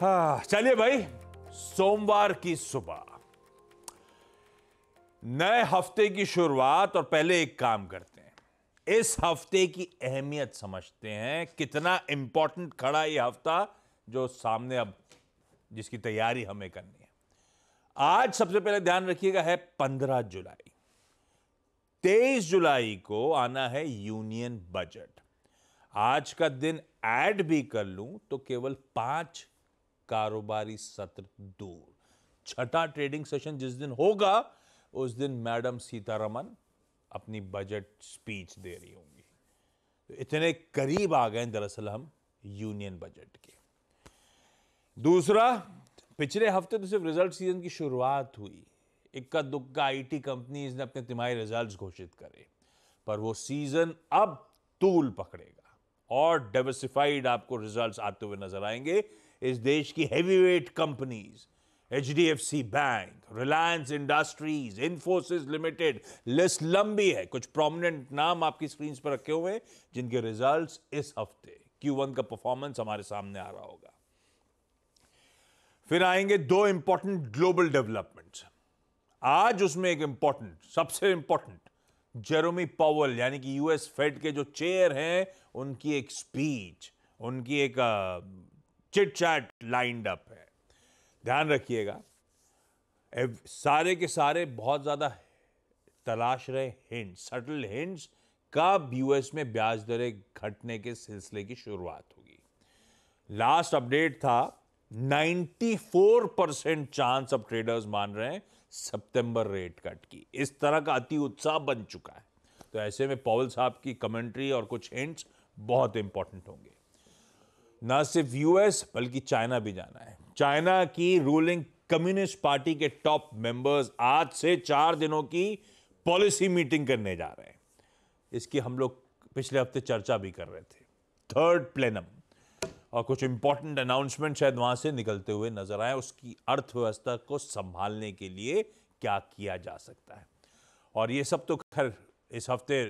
हाँ चलिए भाई सोमवार की सुबह नए हफ्ते की शुरुआत और पहले एक काम करते हैं इस हफ्ते की अहमियत समझते हैं कितना इंपॉर्टेंट खड़ा यह हफ्ता जो सामने अब जिसकी तैयारी हमें करनी है आज सबसे पहले ध्यान रखिएगा है पंद्रह जुलाई तेईस जुलाई को आना है यूनियन बजट आज का दिन ऐड भी कर लूं तो केवल पांच कारोबारी सत्र दूर छठा ट्रेडिंग सेशन जिस दिन होगा उस दिन मैडम सीतारमन अपनी बजट स्पीच दे रही होंगी तो इतने करीब आ गए दरअसल हम यूनियन बजट के दूसरा पिछले हफ्ते तो सिर्फ रिजल्ट सीजन की शुरुआत हुई इक्का दुक्का आईटी कंपनीज ने अपने तिमाही रिजल्ट्स घोषित करे पर वो सीजन अब तूल पकड़ेगा और डाइवर्सिफाइड आपको रिजल्ट्स आते हुए नजर आएंगे इस देश की heavyweight companies H bank Reliance industries Infosys limited list लंबी है कुछ प्रोमिनेंट नाम आपकी स्क्रीन पर रखे हुए हैं जिनके रिजल्ट इस हफ्ते क्यू का परफॉर्मेंस हमारे सामने आ रहा होगा फिर आएंगे दो इंपॉर्टेंट ग्लोबल डेवलपमेंट आज उसमें एक इंपॉर्टेंट सबसे इंपॉर्टेंट जेरोमी पावल यानी कि यूएस फेड के जो चेयर हैं उनकी एक स्पीच उनकी एक चिट चैट लाइंड अप है ध्यान रखिएगा सारे के सारे बहुत ज़्यादा तलाश रहे हिंट सटल हिंट्स कब यूएस में ब्याज दरें घटने के सिलसिले की शुरुआत होगी लास्ट अपडेट था 94 परसेंट चांस अब ट्रेडर्स मान रहे हैं सितंबर रेट कट की इस तरह का अति उत्साह बन चुका है तो ऐसे में पॉवल साहब की कमेंट्री और कुछ हिंट्स बहुत इंपॉर्टेंट होंगे ना सिर्फ यूएस बल्कि चाइना भी जाना है चाइना की रूलिंग कम्युनिस्ट पार्टी के टॉप मेंबर्स आज से चार दिनों की पॉलिसी मीटिंग करने जा रहे हैं इसकी हम लोग पिछले हफ्ते चर्चा भी कर रहे थे थर्ड प्लेनम और कुछ इंपॉर्टेंट अनाउंसमेंट शायद वहां से निकलते हुए नजर आए उसकी अर्थव्यवस्था को संभालने के लिए क्या किया जा सकता है और ये सब तो खैर इस हफ्ते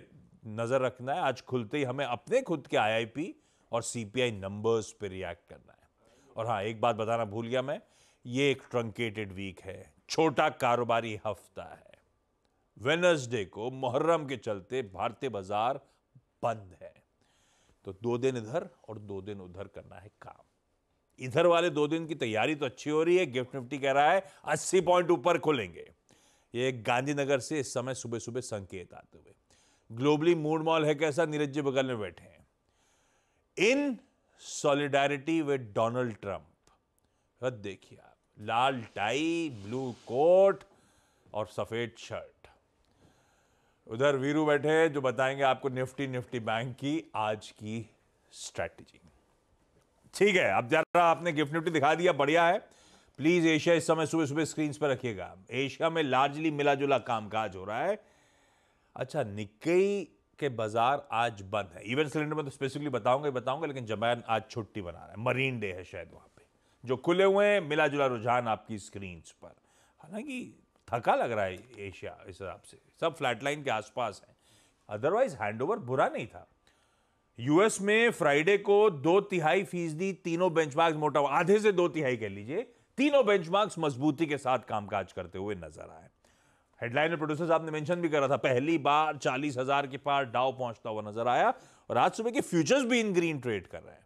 नज़र रखना है आज खुलते ही हमें अपने खुद के आईआईपी और सीपीआई नंबर्स पे रिएक्ट करना है और हाँ एक बात बताना भूल गया मैं ये एक ट्रंकेटेड वीक है छोटा कारोबारी हफ्ता है वेनसडे को मुहर्रम के चलते भारतीय बाजार बंद है तो दो दिन इधर और दो दिन उधर करना है काम इधर वाले दो दिन की तैयारी तो अच्छी हो रही है गिफ्ट निफ्टी कह रहा है अस्सी पॉइंट ऊपर खुलेंगे ये गांधीनगर से इस समय सुबह सुबह संकेत आते हुए ग्लोबली मूड मॉल है कैसा नीरज जी बगल में बैठे हैं in solidarity with Donald Trump हद देखिए आप लाल टाई ब्लू कोट और सफ़ेद शर्ट उधर वीरू बैठे जो बताएंगे आपको निफ्टी निफ्टी बैंक की आज की स्ट्रेटजी ठीक है अब जरा आपने गिफ्ट निफ्टी दिखा दिया बढ़िया है प्लीज़ एशिया इस समय सुबह सुबह स्क्रीन पर रखिएगा एशिया में लार्जली मिला जुला काज हो रहा है अच्छा निकई के बाजार आज बंद है इवेंट सिलेंडर में तो स्पेसिफिकली बताऊंगा ही बताऊंगा लेकिन जमैन आज छुट्टी बना रहा है मरीन डे है शायद वहां पे जो खुले हुए हैं मिला जुला रुझान आपकी स्क्रीन पर हालांकि थका लग रहा है एशिया इस हिसाब से सब फ्लैट लाइन के आसपास है अदरवाइज हैंडओवर बुरा नहीं था यूएस में फ्राइडे को दो तिहाई फीसदी तीनों बेंचमार्क्स मोटा आधे से दो तिहाई कह लीजिए तीनों बेंचमार्क्स मजबूती के साथ कामकाज करते हुए नजर आए हेडलाइन में प्रोड्यूसर साहब ने मेंशन भी करा था पहली बार चालीस हजार के पार डाव पहुंचता हुआ नजर आया और आज सुबह के फ्यूचर्स भी इन ग्रीन ट्रेड कर रहे हैं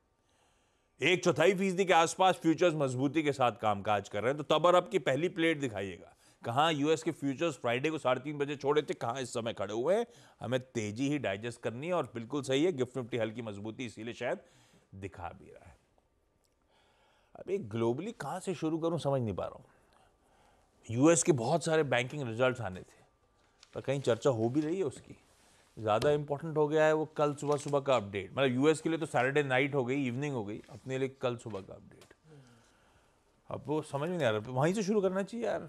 एक चौथाई फीसदी के आसपास फ्यूचर्स मजबूती के साथ कामकाज कर रहे हैं तो तब और पहली प्लेट दिखाइएगा कहाँ यूएस के फ्यूचर्स फ्राइडे को साढ़े तीन बजे छोड़े थे कहाँ इस समय खड़े हुए हैं हमें तेजी ही डाइजेस्ट करनी है और बिल्कुल सही है गिफ्ट निफ्टी हल्की मजबूती इसीलिए शायद दिखा भी रहा है अब ग्लोबली कहाँ से शुरू करूँ समझ नहीं पा रहा हूँ यूएस के बहुत सारे बैंकिंग रिजल्ट आने थे पर कहीं चर्चा हो भी रही है उसकी ज़्यादा इंपॉर्टेंट हो गया है वो कल सुबह सुबह का अपडेट मतलब यूएस के लिए तो सैटरडे नाइट हो गई इवनिंग हो गई अपने लिए कल सुबह का अपडेट अब वो समझ में नहीं आ रहा तो वहीं से शुरू करना चाहिए यार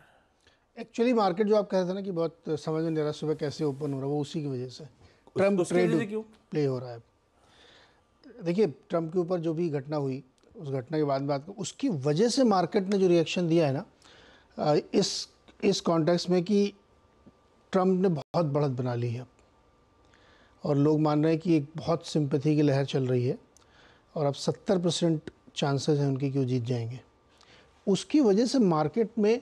एक्चुअली मार्केट जो आप कह रहे थे ना कि बहुत समझ में नहीं आ रहा सुबह कैसे ओपन हो रहा है वो उसी की वजह से ट्रम्प ट्रेड क्यों प्ले हो रहा है देखिए ट्रम्प के ऊपर जो भी घटना हुई उस घटना के बाद बात उसकी वजह से मार्केट ने जो रिएक्शन दिया है ना इस इस कॉन्टेक्स्ट में कि ट्रंप ने बहुत बढ़त बना ली है और लोग मान रहे हैं कि एक बहुत सिंपथी की लहर चल रही है और अब 70 परसेंट चांसेस हैं उनकी कि वो जीत जाएंगे उसकी वजह से मार्केट में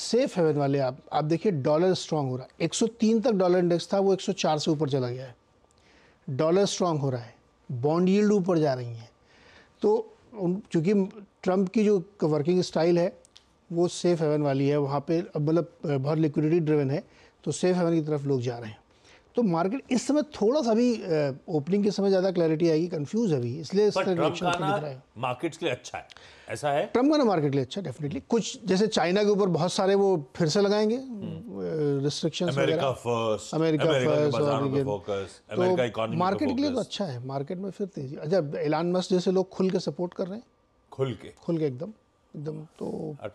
सेफ हेवन वाले आप आप देखिए डॉलर स्ट्रांग हो रहा है 103 तक डॉलर इंडेक्स था वो 104 से ऊपर चला गया है डॉलर स्ट्रांग हो रहा है बॉन्ड यील्ड ऊपर जा रही हैं तो चूँकि ट्रंप की जो वर्किंग स्टाइल है वो सेफ हेवन वाली है वहाँ पे मतलब बहुत लिक्विडिटी ड्रिवन है तो सेफ हेवन की तरफ लोग जा रहे हैं तो मार्केट इस समय थोड़ा सा भी ओपनिंग के समय ज़्यादा क्लैरिटी आएगी कंफ्यूज है भी इसलिए मार्केट के लिए अच्छा है ऐसा है ट्रम्प का ना मार्केट के लिए अच्छा डेफिनेटली कुछ जैसे चाइना के ऊपर बहुत सारे वो फिर से लगाएंगे restriction America first America first तो मार्केट के लिए तो अच्छा है मार्केट में फिर तेजी अच्छा एलान मस्क जैसे लोग खुल के सपोर्ट कर रहे हैं खुल के खुल के एकदम एकदम तो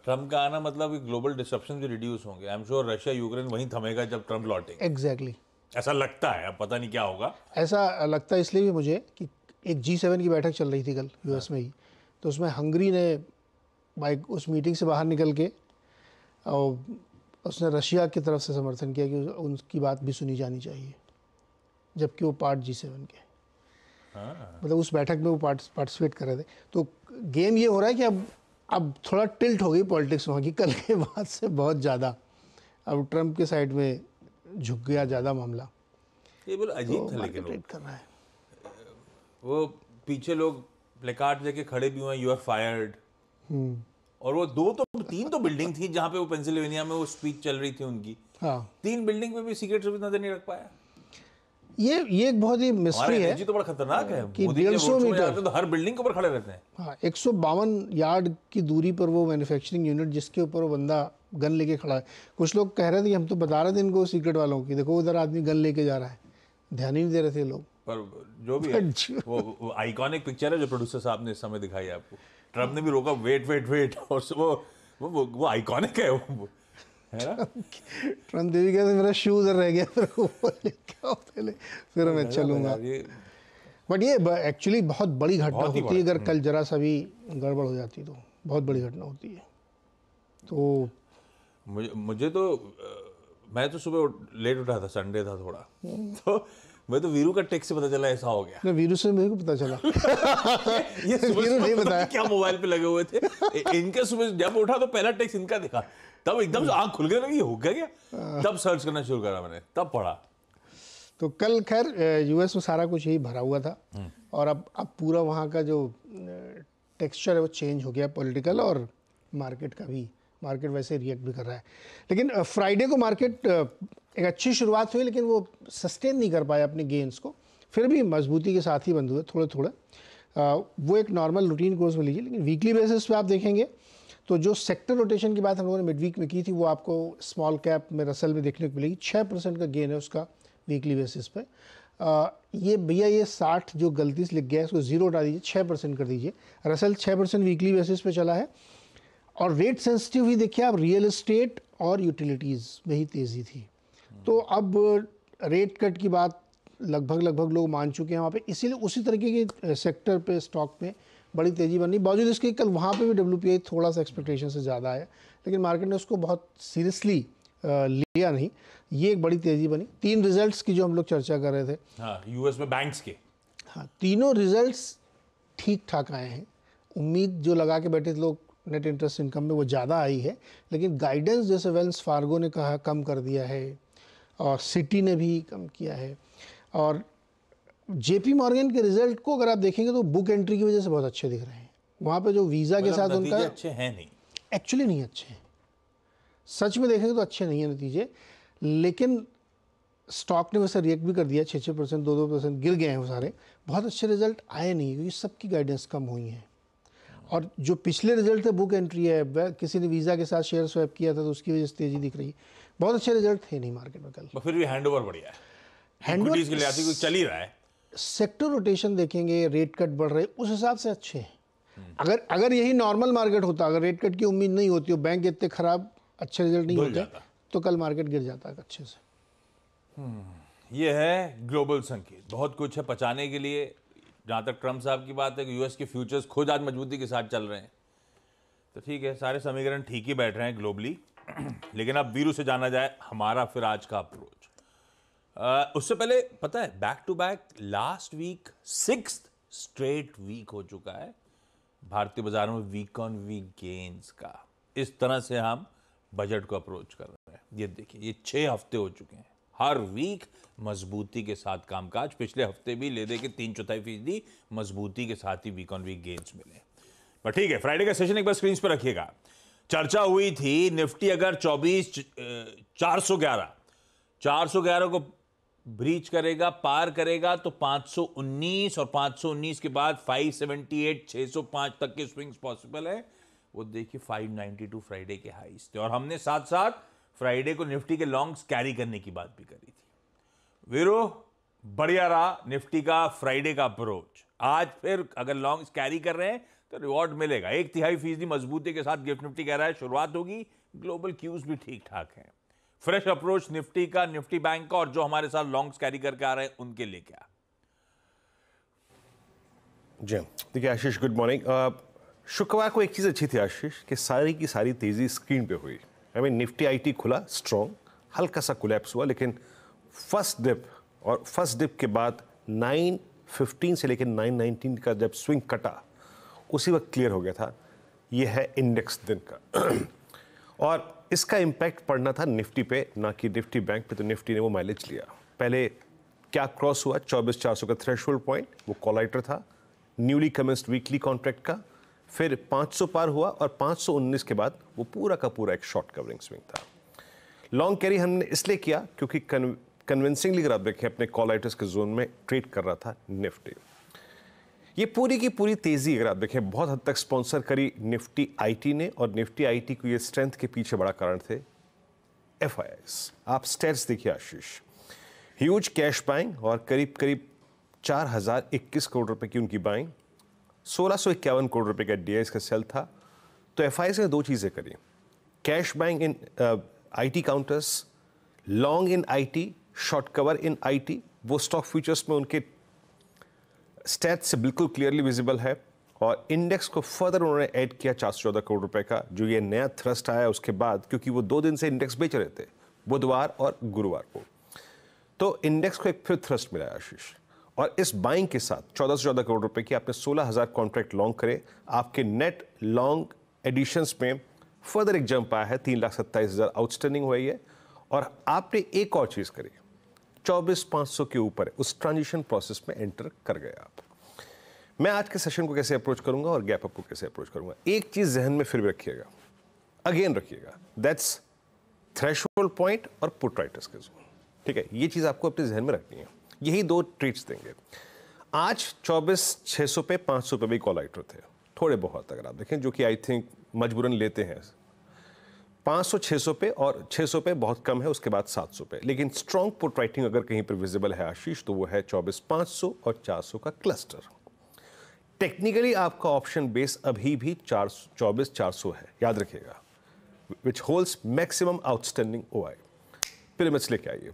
ट्रम्प का आना मतलब ग्लोबल डिस्ट्रप्शन भी रिड्यूस होंगे I am sure Russia Ukraine वहीं थमेगा जब ट्रम्प लौटे एग्जैक्टली exactly. ऐसा लगता है अब पता नहीं क्या होगा ऐसा लगता है इसलिए भी मुझे कि एक जी सेवन की बैठक चल रही थी कल यूएस में ही तो उसमें हंगरी ने बाइक उस मीटिंग से बाहर निकल के और उसने रशिया की तरफ से समर्थन किया कि उनकी बात भी सुनी जानी चाहिए जबकि वो पार्ट जी सेवन के हाँ। मतलब उस बैठक में वो पार्टिसिपेट कर रहे थे तो गेम ये हो रहा है कि अब अब थोड़ा टिल्ट हो गई पॉलिटिक्स वहाँ की कल के बाद से बहुत ज़्यादा अब ट्रंप के साइड में झुक गया ज़्यादा मामला ये बोल अजीब तो था लेकिन कर रहा है वो पीछे लोग प्लेकार्ड लेके खड़े भी हुए यू आर फायर्ड और वो दो तो तीन तो बिल्डिंग थी जहाँ पे वो पेंसिल्वेनिया में वो स्पीच चल रही थी उनकी हाँ। तीन बिल्डिंग में भी सीक्रेट सर्विस नजर नहीं रख पाया ये ये एक बहुत ही मिस्ट्री है तो बड़ा खतरनाक है कि डेढ़ सौ मीटर तो हर बिल्डिंग के ऊपर खड़े रहते हैं हाँ एक सौ बावन यार्ड की दूरी पर वो मैन्युफैक्चरिंग यूनिट जिसके ऊपर वो बंदा गन लेके खड़ा है कुछ लोग कह रहे थे कि हम तो बता रहे थे इनको सीक्रेट वालों की देखो उधर आदमी गन लेके जा रहा है ध्यान ही नहीं दे रहे थे लोग पर जो भी है वो आइकॉनिक पिक्चर है जो प्रोड्यूसर साहब ने इस समय दिखाई आपको ट्रम्प ने भी रोका वेट वेट वेट और वो वो वो आइकॉनिक है देवी कहते मेरा शूज रह गया फिर फिर मैं बट ये एक्चुअली बहुत बड़ी घटना होती है अगर कल जरा सा भी गड़बड़ हो जाती तो बहुत बड़ी घटना होती है तो मुझे मुझे तो मैं तो सुबह लेट उठा था संडे था थोड़ा तो मैं तो वीरू का टेक्स्ट से पता चला ऐसा हो गया ना वीरू से मेरे को पता चला ये नहीं तो बताया क्या मोबाइल पे लगे हुए थे इनके सुबह जब उठा तो पहला टेक्स इनका दिखा तब एकदम से हाँ। आँख खुल गई ये हो गया क्या हाँ। तब सर्च करना शुरू करा मैंने तब पढ़ा तो कल खैर यूएस में सारा कुछ यही भरा हुआ था हम्म। और अब अब पूरा वहाँ का जो टेक्सचर है वो चेंज हो गया पॉलिटिकल और मार्केट का भी मार्केट वैसे रिएक्ट भी कर रहा है लेकिन फ्राइडे को मार्केट एक अच्छी शुरुआत हुई लेकिन वो सस्टेन नहीं कर पाया अपने गेंस को फिर भी मजबूती के साथ ही बंद हुए थोड़े थोड़े वो एक नॉर्मल रूटीन कोर्स में लीजिए लेकिन वीकली बेसिस पे आप देखेंगे तो जो सेक्टर रोटेशन की बात हम लोगों ने मिड वीक में की थी वो आपको स्मॉल कैप में रसल में देखने को मिलेगी छः परसेंट का गेन है उसका वीकली बेसिस पे आ, ये भैया ये साठ जो गलती से लिख गया है उसको जीरो हटा दीजिए छः परसेंट कर दीजिए रसल छः परसेंट वीकली बेसिस पे चला है और रेट सेंसिटिव ही देखिए आप रियल इस्टेट और यूटिलिटीज़ में ही तेज़ी थी तो अब रेट कट की बात लगभग लगभग लोग मान चुके हैं वहाँ पे इसीलिए उसी तरीके के सेक्टर पे स्टॉक में बड़ी तेज़ी बनी बावजूद इसके कल वहाँ पे भी डब्ल्यू थोड़ा सा एक्सपेक्टेशन से ज़्यादा आया लेकिन मार्केट ने उसको बहुत सीरियसली लिया नहीं ये एक बड़ी तेज़ी बनी तीन रिजल्ट्स की जो हम लोग चर्चा कर रहे थे हाँ यूएस में बैंक्स के हाँ तीनों रिजल्ट्स ठीक ठाक आए हैं उम्मीद जो लगा के बैठे लोग नेट इंटरेस्ट इनकम में वो ज़्यादा आई है लेकिन गाइडेंस जैसे वेल्स फार्गो ने कहा कम कर दिया है और सिटी ने भी कम किया है और जेपी मॉर्गन के रिजल्ट को अगर आप देखेंगे तो बुक एंट्री की वजह से बहुत अच्छे दिख रहे हैं वहां पे जो वीज़ा के मतलब साथ उनका अच्छे हैं नहीं एक्चुअली नहीं अच्छे हैं सच में देखेंगे तो अच्छे नहीं है नतीजे लेकिन स्टॉक ने वैसे रिएक्ट भी कर दिया छः छः परसेंट दो दो परसेंट गिर गए हैं वो सारे बहुत अच्छे रिजल्ट आए नहीं क्योंकि सबकी गाइडेंस कम हुई है और जो पिछले रिजल्ट थे बुक एंट्री है किसी ने वीज़ा के साथ शेयर स्वैप किया था तो उसकी वजह से तेज़ी दिख रही बहुत अच्छे रिजल्ट थे नहीं मार्केट में कल फिर भी हैंड बढ़िया है हैंड चल ही रहा है सेक्टर रोटेशन देखेंगे रेट कट बढ़ रहे उस हिसाब से अच्छे हैं अगर अगर यही नॉर्मल मार्केट होता अगर रेट कट की उम्मीद नहीं होती हो बैंक इतने खराब अच्छे रिजल्ट नहीं होते तो कल मार्केट गिर जाता अच्छे से हम्म, ये है ग्लोबल संकेत बहुत कुछ है पचाने के लिए जहाँ तक ट्रम्प साहब की बात है कि यूएस के फ्यूचर्स खुद आज मजबूती के साथ चल रहे हैं तो ठीक है सारे समीकरण ठीक ही बैठ रहे हैं ग्लोबली लेकिन अब वीरू से जाना जाए हमारा फिर आज का अप्रोच Uh, उससे पहले पता है back to back last week six straight week हो चुका है भारतीय बाजार में वीक ऑन वीक गेन्स का इस तरह से हम बजट को अप्रोच कर रहे हैं ये देखिए ये छह हफ्ते हो चुके हैं हर वीक मजबूती के साथ कामकाज पिछले हफ्ते भी ले दे के तीन चौथाई फीसदी मजबूती के साथ ही वीक ऑन वीक गेंस मिले पर ठीक है फ्राइडे का सेशन एक बार स्क्रीन पर रखिएगा चर्चा हुई थी निफ्टी अगर चौबीस चार सौ ग्यारह चार सौ ग्यारह को ब्रीच करेगा पार करेगा तो 519 और 519 के बाद 578 605 तक के स्विंग्स पॉसिबल है वो देखिए 592 फ्राइडे के हाइस थे और हमने साथ साथ फ्राइडे को निफ्टी के लॉन्ग्स कैरी करने की बात भी करी थी वीरो बढ़िया रहा निफ्टी का फ्राइडे का अप्रोच आज फिर अगर लॉन्ग्स कैरी कर रहे हैं तो रिवॉर्ड मिलेगा एक तिहाई फीसदी मजबूती के साथ गिफ्ट निफ्टी कह रहा है शुरुआत होगी ग्लोबल क्यूज भी ठीक ठाक हैं फ्रेश अप्रोच निफ्टी का निफ्टी बैंक का और जो हमारे साथ लॉन्ग्स कैरी करके आ रहे हैं उनके लिए क्या जी देखिए आशीष गुड मॉर्निंग शुक्रवार को एक चीज़ अच्छी थी आशीष कि सारी की सारी तेज़ी स्क्रीन पे हुई आई मीन निफ्टी आईटी खुला स्ट्रॉन्ग हल्का सा कोलेप्स हुआ लेकिन फर्स्ट डिप और फर्स्ट डिप के बाद 915 से लेकर 919 का जब स्विंग कटा उसी वक्त क्लियर हो गया था यह है इंडेक्स दिन का और इसका इम्पैक्ट पड़ना था निफ्टी पे ना कि निफ्टी बैंक पे तो निफ्टी ने वो माइलेज लिया पहले क्या क्रॉस हुआ चौबीस चार सौ का थ्रेश पॉइंट वो कॉलाइटर था न्यूली कमेंस्ड वीकली कॉन्ट्रैक्ट का फिर 500 पार हुआ और 519 के बाद वो पूरा का पूरा एक शॉर्ट कवरिंग स्विंग था लॉन्ग कैरी हमने इसलिए किया क्योंकि कन्विंसिंगली अगर आप देखें अपने कॉलाइटर्स के जोन में ट्रेड कर रहा था निफ्टी ये पूरी की पूरी तेज़ी अगर आप देखें बहुत हद तक स्पॉन्सर करी निफ्टी आईटी ने और निफ्टी आईटी को ये स्ट्रेंथ के पीछे बड़ा कारण थे एफ आप स्टेट्स देखिए आशीष ह्यूज कैश बाइंग और करीब करीब चार हजार इक्कीस करोड़ रुपए की उनकी बाइंग सोलह इक्यावन करोड़ रुपए का डी का सेल था तो एफ ने दो चीज़ें करी cash buying in IT counters long in IT short cover in IT वो स्टॉक फ्यूचर्स में उनके स्टेट से बिल्कुल क्लियरली विजिबल है और इंडेक्स को फर्दर उन्होंने ऐड किया चार सौ चौदह करोड़ रुपए का जो ये नया थ्रस्ट आया उसके बाद क्योंकि वो दो दिन से इंडेक्स बेच रहे थे बुधवार और गुरुवार को तो इंडेक्स को एक फिर थ्रस्ट मिला आशीष और इस बाइंग के साथ चौदह सौ चौदह करोड़ रुपए की आपने सोलह हज़ार कॉन्ट्रैक्ट लॉन्ग करे आपके नेट लॉन्ग एडिशंस में फर्दर एक जंप आया है तीन लाख सत्ताईस हज़ार आउटस्टैंडिंग हुई है और आपने एक और चीज़ करी चौबीस पाँच सौ के ऊपर उस ट्रांजिशन प्रोसेस में एंटर कर गए आप मैं आज के सेशन को कैसे अप्रोच करूंगा और गैप अप को कैसे अप्रोच करूंगा एक चीज़ जहन में फिर भी रखिएगा अगेन रखिएगा दैट्स थ्रेश पॉइंट और पुट राइटर्स के जोन ठीक है ये चीज़ आपको अपने जहन में रखनी है यही दो ट्रीट्स देंगे आज चौबीस छः पे पाँच पे भी कॉल आइटर थे थोड़े बहुत अगर आप देखें जो कि आई थिंक मजबूरन लेते हैं 500 600 पे और 600 पे बहुत कम है उसके बाद 700 पे लेकिन स्ट्रॉन्ग पुट राइटिंग अगर कहीं पर विजिबल है आशीष तो वो है 24 500 और 400 का क्लस्टर टेक्निकली आपका ऑप्शन बेस अभी भी चार चौबीस चार सौ है याद रखिएगा which holds maximum outstanding O I pyramids लेके आइए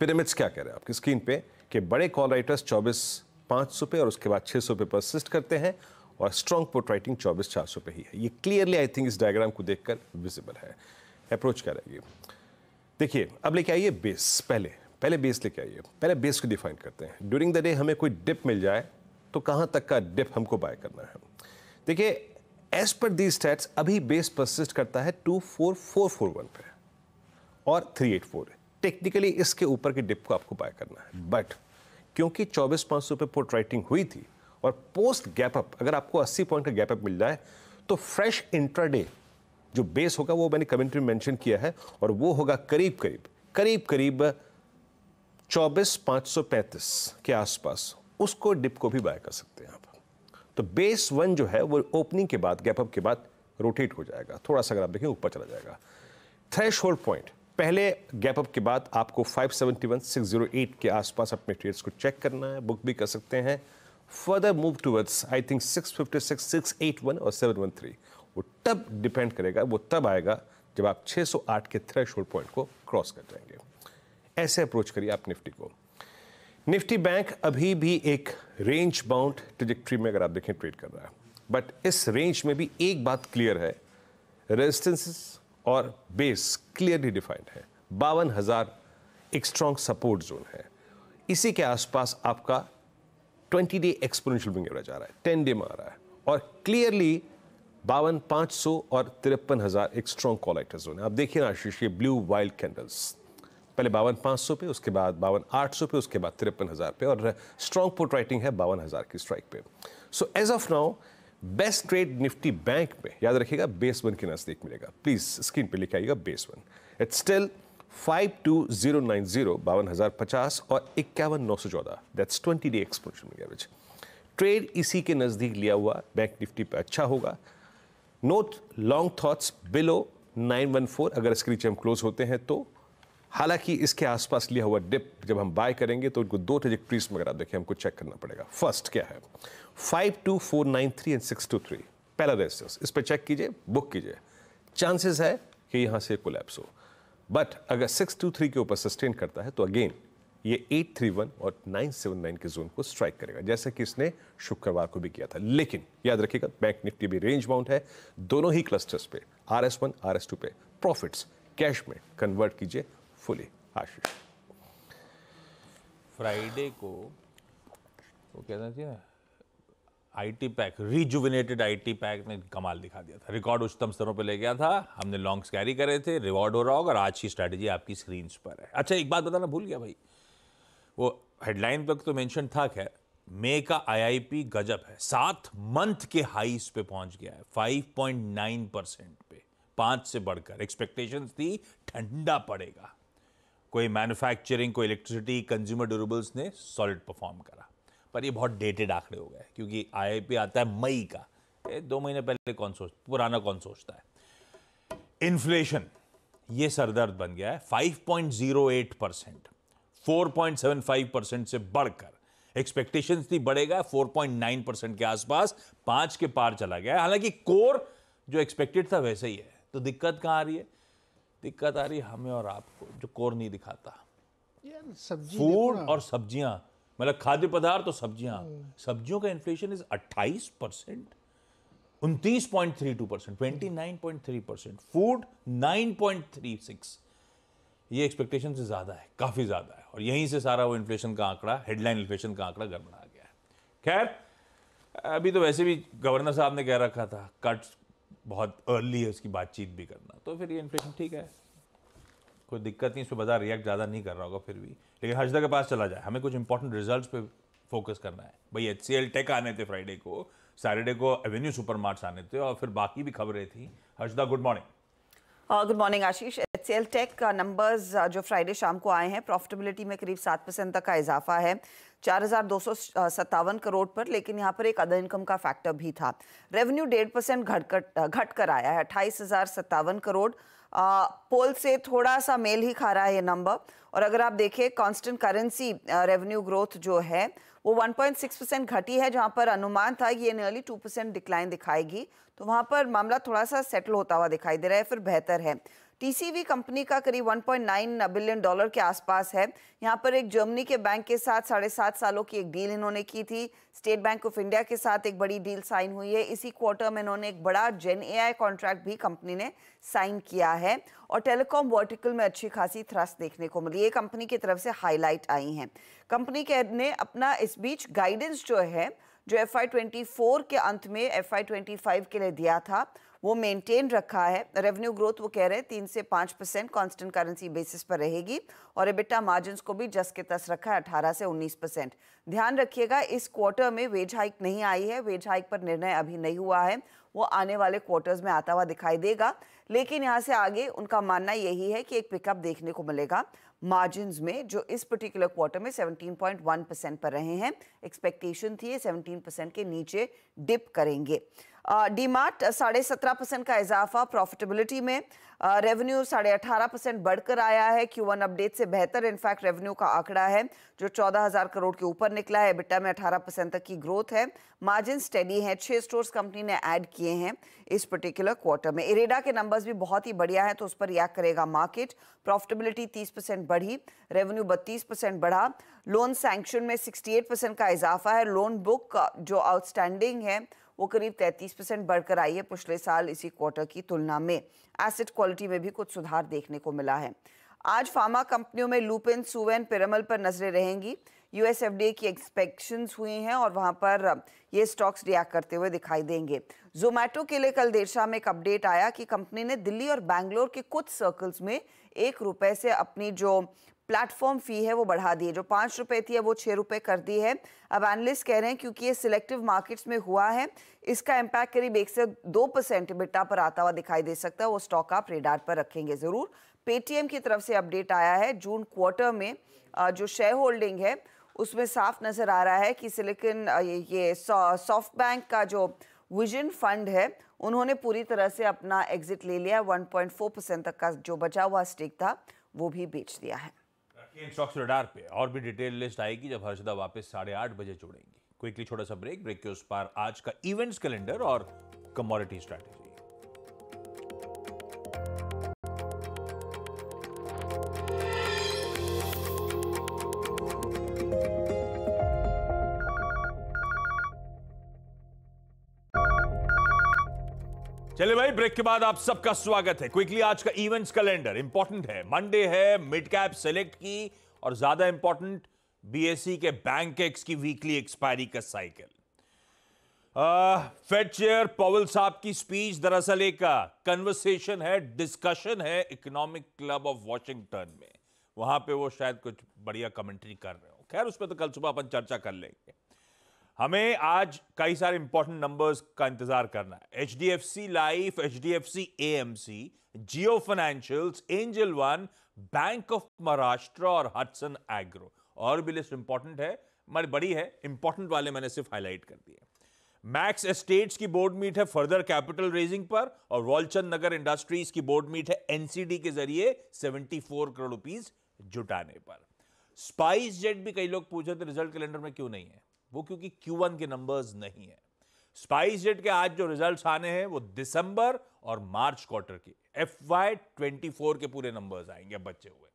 पिरामिड्स क्या कह रहे हैं आपकी स्क्रीन पे कि बड़े कॉल राइटर्स चौबीस पाँच सौ पे और उसके बाद छः सौ पे परसिस्ट करते हैं और स्ट्रॉन्ग पोर्ट राइटिंग चौबीस चार सौ पर ही है ये क्लियरली आई थिंक इस डायग्राम को देखकर विजिबल है अप्रोच क्या रहेगी देखिए अब लेके आइए बेस पहले पहले बेस लेके आइए पहले बेस को डिफाइन करते हैं ड्यूरिंग द डे हमें कोई डिप मिल जाए तो कहाँ तक का डिप हमको बाय करना है देखिए एज पर दी स्टैट्स अभी बेस परसिस्ट करता है two four four four one पे और थ्री एट फोर टेक्निकली इसके ऊपर की डिप को आपको बाय करना है बट क्योंकि चौबीस पाँच सौ पे पोर्ट राइटिंग हुई थी और पोस्ट गैपअप अगर आपको 80 पॉइंट का गैपअप मिल जाए तो फ्रेश इंट्राडे जो बेस होगा वो मैंने कमेंट्री में मेंशन किया है और वो होगा करीब करीब करीब करीब चौबीस सौ पैंतीस के आसपास उसको डिप को भी बाय कर सकते हैं आप तो बेस वन जो है वो ओपनिंग के बाद गैपअप के बाद रोटेट हो जाएगा थोड़ा सा अगर आप देखें ऊपर चला जाएगा थ्रेश होल्ड पॉइंट पहले गैपअप के बाद आपको 571608 के आसपास अपने ट्रेड्स को चेक करना है बुक भी कर सकते हैं further move towards I think six six six fifty eight one और सेवन वन थ्री वो तब डिपेंड करेगा वो तब आएगा जब आप 608 के थ्रेश पॉइंट को क्रॉस कर जाएंगे ऐसे अप्रोच करिए आप निफ्टी को निफ्टी बैंक अभी भी एक रेंज बाउंड ट्रिजेक्ट्री में अगर आप देखें ट्रेड कर रहा है बट इस रेंज में भी एक बात क्लियर है रेजिस्टेंसेस और बेस क्लियरली डिफाइंड है बावन हज़ार एक स्ट्रॉन्ग सपोर्ट जोन है इसी के आसपास आपका ट्वेंटी डे एक्सपोनेंशियल में गिरा जा रहा है टेन डे में आ रहा है और क्लियरली बावन पाँच सौ और तिरपन हज़ार एक स्ट्रॉन्ग कॉल एक्टर जोन आप देखिए ना आशीष ये ब्लू वाइल्ड कैंडल्स पहले बावन पाँच सौ पे उसके बाद बावन आठ सौ पे उसके बाद तिरपन हज़ार पे और स्ट्रॉन्ग पोर्ट राइटिंग है बावन हज़ार की स्ट्राइक पे so as of now best trade Nifty bank में याद रखिएगा बेस वन के नज़दीक मिलेगा प्लीज़ स्क्रीन पर लिखाइएगा base one it's still five two zero nine zero बावन हज़ार पचास और इक्यावन नौ सौ चौदह that's twenty day exponential trade इसी के नज़दीक लिया हुआ बैंक निफ्टी पे अच्छा होगा note long thoughts below nine one four अगर इसके नीचे हम क्लोज होते हैं तो हालांकि इसके आसपास लिया हुआ डिप जब हम बाय करेंगे तो उनको दो ट्रेजेक्ट्रीज में अगर आप देखें हमको चेक करना पड़ेगा फर्स्ट क्या है five two four nine three and six two three पहला रेजिस्टेंस इस पर चेक कीजिए बुक कीजिए चांसेस है कि यहां से कोलैप्स हो बट अगर सिक्स टू थ्री के ऊपर सस्टेन करता है तो अगेन ये एट थ्री वन और नाइन सेवन नाइन के जोन को स्ट्राइक करेगा जैसा कि इसने शुक्रवार को भी किया था लेकिन याद रखिएगा बैंक निफ्टी भी रेंज बाउंड है दोनों ही क्लस्टर्स पे R S one R S two पे प्रॉफिट्स कैश में कन्वर्ट कीजिए फुली आशीष फ्राइडे को वो कहना चाहिए IT pack rejuvenated IT pack ने कमाल दिखा दिया था रिकॉर्ड उच्चतम स्तरों पे ले गया था हमने लॉन्ग्स कैरी करे थे रिवॉर्ड हो रहा होगा और आज की स्ट्रैटेजी आपकी स्क्रीन पर है अच्छा एक बात बताना भूल गया भाई वो हेडलाइन पर तो मेंशन था खैर मे का आईआईपी गजब है सात मंथ के हाईस पे पहुंच गया है 5.9 परसेंट पे पांच से बढ़कर एक्सपेक्टेशन थी ठंडा पड़ेगा कोई मैन्युफैक्चरिंग कोई इलेक्ट्रिसिटी कंज्यूमर ड्यूरेबल्स ने सॉलिड परफॉर्म करा पर ये बहुत डेटेड आंकड़े हो गए क्योंकि आई आता है मई का दो महीने पहले कौन सोच पुराना कौन सोचता है इन्फ्लेशन ये सरदर्द बन गया है 5.08 परसेंट 4.75 परसेंट से बढ़कर एक्सपेक्टेशंस थी बढ़ेगा 4.9 परसेंट के आसपास पांच के पार चला गया हालांकि कोर जो एक्सपेक्टेड था वैसे ही है तो दिक्कत कहाँ आ रही है दिक्कत आ रही है हमें और आपको जो कोर नहीं दिखाता फूड और सब्जियां मतलब खाद्य पदार्थ और सब्जियां हम्म। सब्जियों का इन्फ्लेशन इज 28 परसेंट उनतीस point three two percent twenty nine point three percent food nine point three six ये एक्सपेक्टेशन से ज़्यादा है काफ़ी ज़्यादा है और यहीं से सारा वो इन्फ्लेशन का आंकड़ा हेडलाइन इन्फ्लेशन का आंकड़ा गड़बड़ा गया है खैर अभी तो वैसे भी गवर्नर साहब ने कह रखा था कट्स बहुत अर्ली है उसकी बातचीत भी करना तो फिर ये इन्फ्लेशन ठीक है कोई दिक्कत नहीं इसमें बाजार रिएक्ट ज़्यादा नहीं कर रहा होगा फिर भी लेकिन हजदा के पास चला जाए हमें कुछ इंपॉर्टेंट रिजल्ट पे फोकस करना है भाई एच सी एल टेक आने थे फ्राइडे को सैटरडे को एवेन्यू सुपर आने थे और फिर बाकी भी खबरें थी हजदा good morning good morning Ashish H C L tech numbers जो फ्राइडे शाम को आए हैं प्रॉफिटेबिलिटी में करीब सात परसेंट तक का इजाफा है चार हज़ार दो सौ uh, सत्तावन करोड़ पर लेकिन यहाँ पर एक अदर इनकम का फैक्टर भी था रेवेन्यू डेढ़ परसेंट घट कर uh, घट कर आया है अट्ठाईस हज़ार सत्तावन करोड़ पोल से थोड़ा सा मेल ही खा रहा है ये नंबर और अगर आप देखें कांस्टेंट करेंसी रेवेन्यू ग्रोथ जो है वो 1.6 परसेंट घटी है जहां पर अनुमान था ये नियरली 2 परसेंट डिक्लाइन दिखाएगी तो वहां पर मामला थोड़ा सा सेटल होता हुआ दिखाई दे रहा है फिर बेहतर है टीसीवी कंपनी का करीब 1.9 बिलियन डॉलर के आसपास है यहाँ पर एक जर्मनी के बैंक के साथ साढ़े सात सालों की एक डील इन्होंने की थी स्टेट बैंक ऑफ इंडिया के साथ एक बड़ी डील साइन हुई है इसी क्वार्टर में इन्होंने एक बड़ा जेन ए कॉन्ट्रैक्ट भी कंपनी ने साइन किया है और टेलीकॉम वर्टिकल में अच्छी खासी थ्रस्ट देखने को मिली ये कंपनी की तरफ से हाईलाइट आई हैं कंपनी के ने अपना इस बीच गाइडेंस जो है जो एफ आई के अंत में एफ आई के लिए दिया था वो मेंटेन रखा है रेवेन्यू ग्रोथ वो कह रहे हैं तीन से पाँच परसेंट कॉन्स्टेंट करेंसी बेसिस पर रहेगी और एबिटा मार्जिन को भी जस के तस रखा है अठारह से उन्नीस परसेंट ध्यान रखिएगा इस क्वार्टर में वेज हाइक नहीं आई है वेज हाइक पर निर्णय अभी नहीं हुआ है वो आने वाले क्वार्टर्स में आता हुआ दिखाई देगा लेकिन यहाँ से आगे उनका मानना यही है कि एक पिकअप देखने को मिलेगा मार्जिन में जो इस पर्टिकुलर क्वार्टर में 17.1 परसेंट पर रहे हैं एक्सपेक्टेशन थी 17 परसेंट के नीचे डिप करेंगे डी मार्ट साढ़े सत्रह परसेंट का इजाफा प्रॉफिटेबिलिटी में रेवेन्यू साढ़े अठारह परसेंट बढ़कर आया है क्यू वन अपडेट से बेहतर इनफैक्ट रेवेन्यू का आंकड़ा है जो चौदह हज़ार करोड़ के ऊपर निकला है बिट्टा में अठारह परसेंट तक की ग्रोथ है मार्जिन स्टेडी है छः स्टोर्स कंपनी ने ऐड किए हैं इस पर्टिकुलर क्वार्टर में इरेडा के नंबर्स भी बहुत ही बढ़िया है तो उस पर रिएक्ट करेगा मार्केट प्रॉफिटेबिलिटी तीस परसेंट बढ़ी रेवेन्यू बत्तीस परसेंट बढ़ा लोन सैंक्शन में सिक्सटी एट परसेंट का इजाफा है लोन बुक जो आउटस्टैंडिंग है वो करीब 33 परसेंट बढ़कर आई है पिछले साल इसी क्वार्टर की तुलना में एसेट क्वालिटी में भी कुछ सुधार देखने को मिला है आज फार्मा कंपनियों में लूपिन सुवेन पिरामल पर नजरें रहेंगी यूएस की एक्सपेक्शन हुई हैं और वहां पर ये स्टॉक्स रिएक्ट करते हुए दिखाई देंगे जोमेटो के लिए कल देर शाम एक अपडेट आया कि कंपनी ने दिल्ली और बैंगलोर के कुछ सर्कल्स में एक रुपए से अपनी जो प्लेटफॉर्म फ़ी है वो बढ़ा दी है जो पाँच रुपये थी अब वो छः रुपये कर दी है अब एनालिस्ट कह रहे हैं क्योंकि ये सिलेक्टिव मार्केट्स में हुआ है इसका इम्पैक्ट करीब एक से दो परसेंट बिट्टा पर आता हुआ दिखाई दे सकता है वो स्टॉक आप रेडार पर रखेंगे ज़रूर पेटीएम की तरफ से अपडेट आया है जून क्वार्टर में जो शेयर होल्डिंग है उसमें साफ नज़र आ रहा है कि सिलिकन ये सॉफ्ट बैंक का जो विजन फंड है उन्होंने पूरी तरह से अपना एग्जिट ले लिया 1.4 परसेंट तक का जो बचा हुआ स्टेक था वो भी बेच दिया है रखिए इन स्टॉक्स रडार पे और भी डिटेल लिस्ट आएगी जब हर्षदा वापस साढ़े आठ बजे जुड़ेंगी क्विकली छोटा सा ब्रेक ब्रेक के उस पार आज का इवेंट्स कैलेंडर और कमोडिटी स्ट्रैटेजी चले भाई ब्रेक के बाद आप सबका स्वागत है क्विकली आज का इवेंट्स कैलेंडर इंपॉर्टेंट है मंडे है मिड कैप सेलेक्ट की और ज्यादा इंपॉर्टेंट बीएससी e के बैंक एक्स की वीकली एक्सपायरी का साइकिल फेड चेयर पवल साहब की स्पीच दरअसल एक कन्वर्सेशन है डिस्कशन है इकोनॉमिक क्लब ऑफ वॉशिंगटन में वहां पे वो शायद कुछ बढ़िया कमेंट्री कर रहे हो खैर उस पर तो कल सुबह अपन चर्चा कर लेंगे हमें आज कई सारे इंपॉर्टेंट नंबर्स का इंतजार करना है H D F C life H D F C A M C Jio financials angel one bank of Maharashtra और हटसन एग्रो और भी लिस्ट इंपॉर्टेंट है हमारी बड़ी है इंपॉर्टेंट वाले मैंने सिर्फ हाईलाइट कर दिए मैक्स एस्टेट्स की बोर्ड मीट है फर्दर कैपिटल रेजिंग पर और रोलचंद नगर इंडस्ट्रीज की बोर्ड मीट है एनसीडी के जरिए 74 करोड़ रुपीज जुटाने पर स्पाइस जेट भी कई लोग पूछ रहे थे रिजल्ट कैलेंडर में क्यों नहीं है वो क्योंकि Q1 के नंबर्स नहीं है स्पाइस जेट के आज जो रिजल्ट्स आने हैं वो दिसंबर और मार्च क्वार्टर के एफ वाई ट्वेंटी फोर के पूरे नंबर्स आएंगे बचे हुए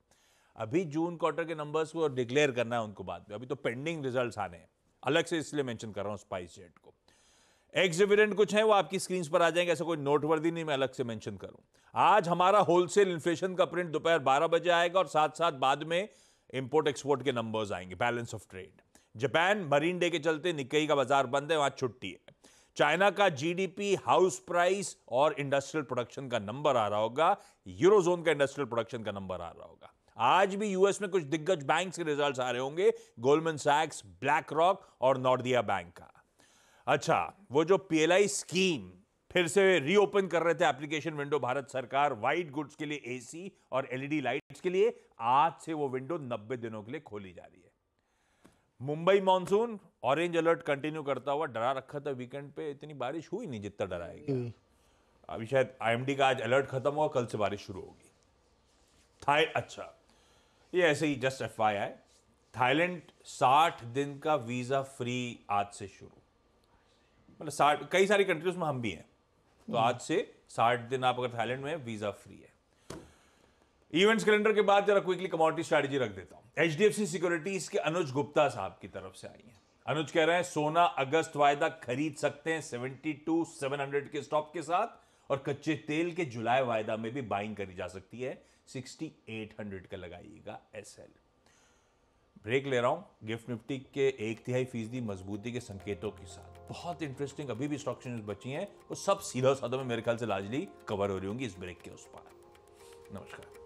अभी जून क्वार्टर के नंबर्स को डिक्लेयर करना है उनको बाद में अभी तो पेंडिंग रिजल्ट्स आने हैं अलग से इसलिए मेंशन कर रहा हूं स्पाइस जेट को एक्सिविडेंट कुछ हैं वो आपकी स्क्रीन पर आ जाएंगे ऐसा कोई नोटवर्दी नहीं मैं अलग से मेंशन करूं आज हमारा होलसेल इन्फ्लेशन का प्रिंट दोपहर 12 बजे आएगा और साथ साथ बाद में इंपोर्ट एक्सपोर्ट के नंबर्स आएंगे balance of trade Japan marine day के चलते निकई का बाजार बंद है वहां छुट्टी है चाइना का जीडीपी हाउस प्राइस और इंडस्ट्रियल प्रोडक्शन का नंबर आ रहा होगा यूरोजोन का इंडस्ट्रियल प्रोडक्शन का नंबर आ रहा होगा आज भी यूएस में कुछ दिग्गज बैंक के रिजल्ट आ रहे होंगे गोल्डमैन सैक्स ब्लैक रॉक और नॉर्दिया बैंक का अच्छा वो जो पीएलआई स्कीम फिर से रीओपन कर रहे थे एप्लीकेशन विंडो भारत सरकार वाइट गुड्स के लिए एसी और एलईडी लाइट्स e के लिए आज से वो विंडो 90 दिनों के लिए खोली जा रही है Mumbai monsoon orange alert continue करता हुआ डरा रखा था वीकेंड पे इतनी बारिश हुई नहीं जितना डराएगी हम्म। अभी शायद आईएमडी का आज अलर्ट खत्म हुआ कल से बारिश शुरू होगी था अच्छा ये ऐसे ही जस्ट एफ आई थाईलैंड साठ दिन का वीज़ा फ्री आज से शुरू मतलब साठ कई सारी कंट्रीज में हम भी हैं तो आज से साठ दिन आप अगर थाईलैंड में वीज़ा फ्री है इवेंट्स कैलेंडर के बाद जरा क्विकली कमोडिटी स्ट्रैटेजी रख देता हूं H D F C securities के अनुज गुप्ता साहब की तरफ से आई है अनुज कह रहे हैं सोना अगस्त वायदा खरीद सकते हैं सेवेंटी टू सेवन हंड्रेड के स्टॉक के साथ और कच्चे तेल के जुलाई वायदा में भी बाइंग करी जा सकती है सिक्सटी एट हंड्रेड का लगाइएगा एस एल ब्रेक ले रहा हूं गिफ्ट निफ्टी के एक तिहाई फीसदी मजबूती के संकेतों के साथ बहुत इंटरेस्टिंग अभी भी स्टॉक एक्सचेंज बची हैं वो सब सीधा साधा में मेरे ख्याल से लाजली कवर हो रही होंगी इस ब्रेक के उस पार नमस्कार